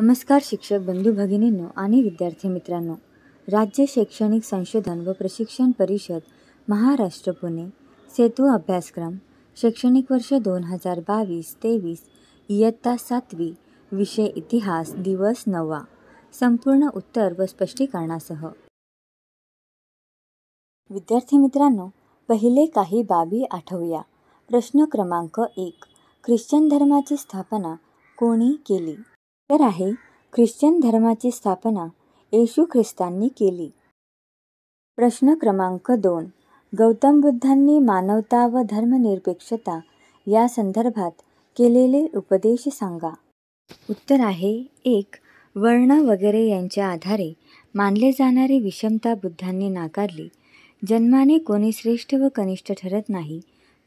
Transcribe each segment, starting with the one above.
नमस्कार शिक्षक बंधू भगिनींनो आणि विद्यार्थी मित्रांनो राज्य शैक्षणिक संशोधन व प्रशिक्षण परिषद महाराष्ट्र पुणे सेतू अभ्यासक्रम शैक्षणिक वर्ष दोन हजार बावीस तेवीस इयत्ता सातवी विषय इतिहास दिवस नववा संपूर्ण उत्तर व स्पष्टीकरणासह विद्यार्थी मित्रांनो पहिले काही बाबी आठवूया प्रश्न क्रमांक एक ख्रिश्चन धर्माची स्थापना कोणी केली उत्तर आहे ख्रिश्चन धर्माची स्थापना येशू ख्रिस्तांनी केली प्रश्न क्रमांक दोन गौतम बुद्धांनी मानवता व धर्मनिरपेक्षता या संदर्भात केलेले उपदेश सांगा उत्तर आहे एक वर्ण वगैरे यांच्या आधारे मानले जाणारी विषमता बुद्धांनी नाकारली जन्माने कोणी श्रेष्ठ व कनिष्ठ ठरत नाही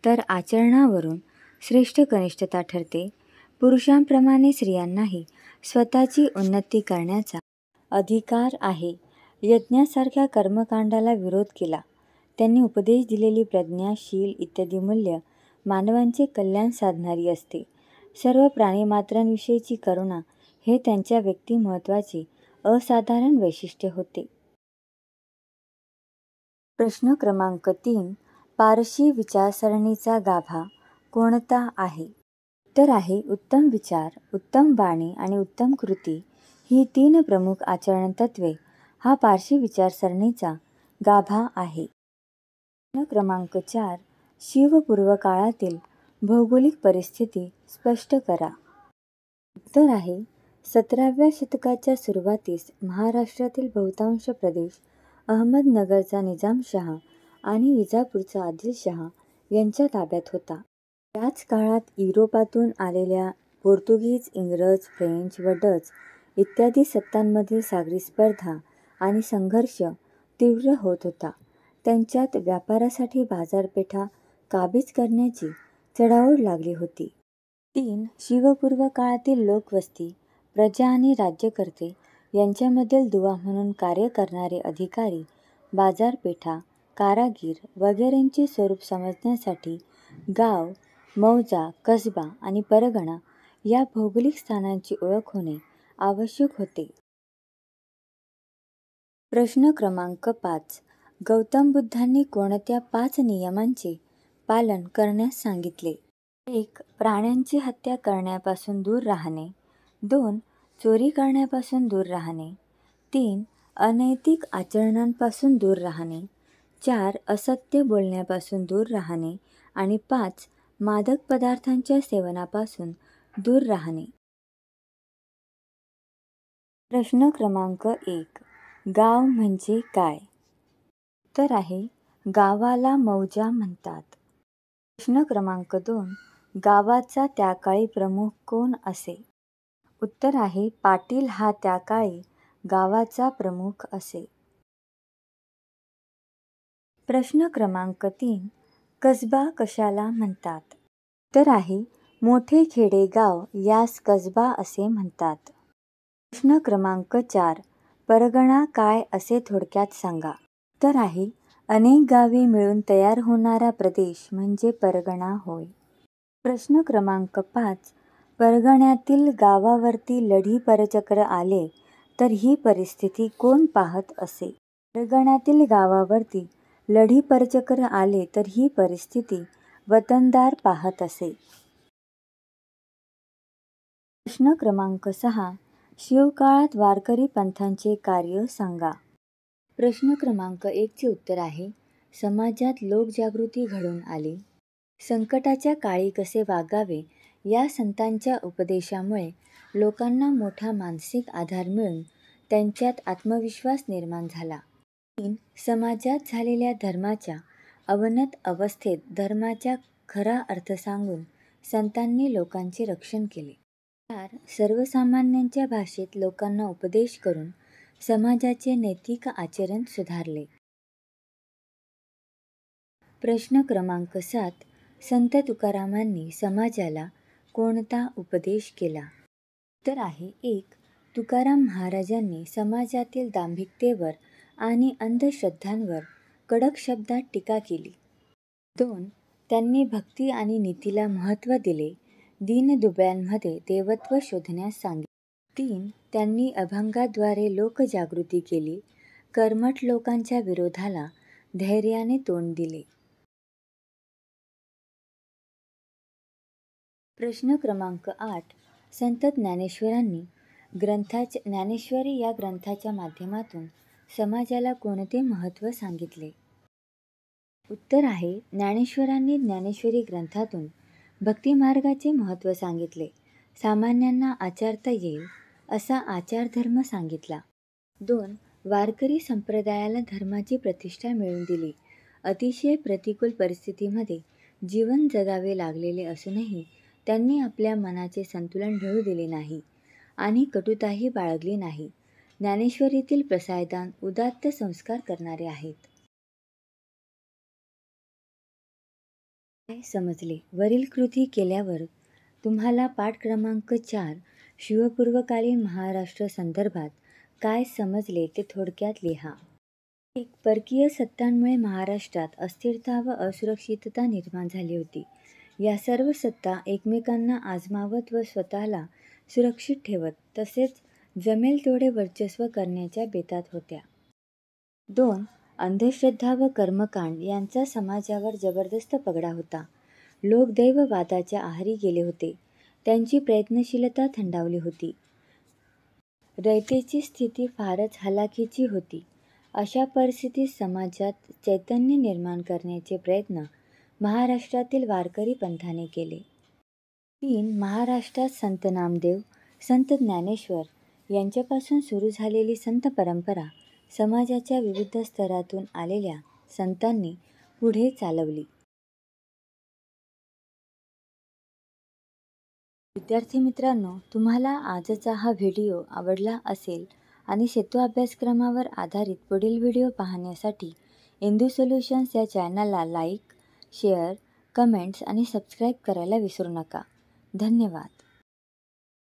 तर आचरणावरून श्रेष्ठ कनिष्ठता ठरते पुरुषांप्रमाणे स्त्रियांनाही स्वतःची उन्नती करण्याचा अधिकार आहे. यज्ञासारख्या कर्मकांडाला विरोध केला. त्यांनी उपदेश दिलेली प्रज्ञा, शील इत्यादी मूल्य मानवांचे कल्याण साधणारी असते. सर्व प्राणीमात्रांविषयीची करुणा हे त्यांच्या व्यक्तिमत्त्वाचे असाधारण वैशिष्ट्य होते. प्रश्न क्रमांक तीन पारशी विचारसरणीचा गाभा कोणता आहे? तर आहे उत्तम विचार उत्तम वाणी आणि उत्तम कृती ही तीन प्रमुख आचरण तत्वे हा पारशी विचारसरणीचा गाभा आहे क्रमांक चार शिवपूर्व काळातील भौगोलिक परिस्थिती स्पष्ट करा उत्तर आहे सतराव्या शतकाच्या सुरुवातीस महाराष्ट्रातील बहुतांश प्रदेश अहमदनगरचा निजामशहा आणि विजापूरचा आदिलशहा यांच्या ताब्यात होता त्याच काळात युरोपातून आलेल्या पोर्तुगीज, इंग्रज, फ्रेंच व डच इत्यादी सत्तांमधील सागरी स्पर्धा आणि संघर्ष तीव्र होत होता. त्यांच्यात व्यापारासाठी बाजारपेठा काबीज करण्याची चढाओढ लागली होती. तीन शिवपूर्व काळातील लोकवस्ती, प्रजा आणि राज्यकर्ते यांच्यामधील दुवा म्हणून कार्य करणारे अधिकारी, बाजारपेठा, कारागीर वगैरेंचे स्वरूप समजण्यासाठी गाव मौजा कसबा आणि परगणा या भौगोलिक स्थानांची ओळख होणे आवश्यक होते प्रश्न क्रमांक पाच गौतम बुद्धांनी कोणत्या पाच नियमांचे पालन करण्यास सांगितले एक प्राण्यांची हत्या करण्यापासून दूर राहणे दोन चोरी करण्यापासून दूर राहणे तीन अनैतिक आचरणांपासून दूर राहणे चार असत्य बोलण्यापासून दूर राहणे आणि पाच मादक पदार्थांच्या सेवनापासून दूर राहणे प्रश्न क्रमांक एक गाव म्हणजे काय उत्तर आहे गावाला मौजा म्हणतात प्रश्न क्रमांक दोन गावाचा त्या काळी प्रमुख कोण असे उत्तर आहे पाटील हा त्या काळी गावाचा प्रमुख असे प्रश्न क्रमांक तीन कसबा कशाला म्हणतात तर आहे मोठे खेडे गाव यास कसबा असे म्हणतात प्रश्न क्रमांक चार परगणा काय असे थोडक्यात सांगा तर आहे अनेक गावे मिळून तयार होणारा प्रदेश म्हणजे परगणा होय प्रश्न क्रमांक पाच परगण्यातील गावावरती लढी परचक्र आले तर ही परिस्थिती कोण पाहत असे परगण्यातील गावावरती परचकर आले तर ही परिस्थिती वतनदार पाहत असे. प्रश्न क्रमांक सहा शिवकाळात वारकरी पंथांचे कार्य सांगा. प्रश्न क्रमांक एकचे उत्तर आहे समाजात लोकजागृती घडून आली. संकटाच्या काळी कसे वागावे या संतांच्या उपदेशामुळे लोकांना मोठा मानसिक आधार मिळून त्यांच्यात आत्मविश्वास निर्माण झाला. समाजात झालेल्या धर्माच्या अवनत अवस्थेत धर्माचा खरा अर्थ सांगून संतांनी लोकांचे रक्षण केले. चार सर्वसामान्यांच्या भाषेत लोकांना उपदेश करून समाजाचे नैतिक आचरण सुधारले. प्रश्न क्रमांक सात संत तुकारामांनी समाजाला कोणता उपदेश केला? तर आहे एक. तुकाराम महाराजांनी समाजातील दांभिकतेवर आणि अंधश्रद्धांवर कडक शब्दात टीका केली. दोन त्यांनी भक्ती आणि नीतीला महत्त्व दिले. दीनदुबळ्यांमध्ये देवत्व शोधण्यास सांगितले. तीन त्यांनी अभंगाद्वारे लोकजागृती केली. कर्मठ लोकांच्या विरोधाला धैर्याने तोंड दिले. प्रश्न क्रमांक आठ संत ज्ञानेश्वरांनी ग्रंथाच ज्ञानेश्वरी या ग्रंथाच्या माध्यमातून समाजाला कोणते महत्त्व सांगितले उत्तर आहे ज्ञानेश्वरांनी ज्ञानेश्वरी ग्रंथातून भक्तिमार्गाचे महत्त्व सांगितले सामान्यांना आचारता येईल असा आचारधर्म सांगितला दोन वारकरी संप्रदायाला धर्माची प्रतिष्ठा मिळवून दिली अतिशय प्रतिकूल परिस्थितीमध्ये जीवन जगावे लागलेले असूनही त्यांनी आपल्या मनाचे संतुलन ढळू दिले नाही आणि कटुताही बाळगली नाही ज्ञानेश्वरीतील प्रसायदान उदात्त संस्कार करणारे आहेत समजले वरील कृती केल्यावर तुम्हाला पाठ क्रमांक चार शिवपूर्वकालीन महाराष्ट्र संदर्भात काय समजले ते थोडक्यात लिहा एक परकीय सत्तांमुळे महाराष्ट्रात अस्थिरता व असुरक्षितता निर्माण झाली होती या सर्व सत्ता एकमेकांना आजमावत व स्वतःला सुरक्षित ठेवत तसेच जमेल तेवढे वर्चस्व करण्याच्या बेतात होत्या दोन अंधश्रद्धा व कर्मकांड यांचा समाजावर जबरदस्त पगडा होता लोक दैववादाच्या आहारी गेले होते त्यांची प्रयत्नशीलता थंडावली होती रयतेची स्थिती फारच हलाखीची होती अशा परिस्थितीत समाजात चैतन्य निर्माण करण्याचे प्रयत्न महाराष्ट्रातील वारकरी पंथाने केले तीन महाराष्ट्रात संत नामदेव संत ज्ञानेश्वर यांच्यापासून सुरू झालेली संत परंपरा समाजाच्या विविध स्तरातून आलेल्या संतांनी पुढे चालवली. विद्यार्थी मित्रांनो तुम्हाला आजचा हा व्हिडिओ आवडला असेल आणि सेतू अभ्यासक्रमावर आधारित पुढील व्हिडिओ पाहण्यासाठी इंदू सोल्युशन्स या चॅनलला लाईक, शेअर, कमेंट्स आणि सबस्क्राईब करायला विसरू नका. धन्यवाद.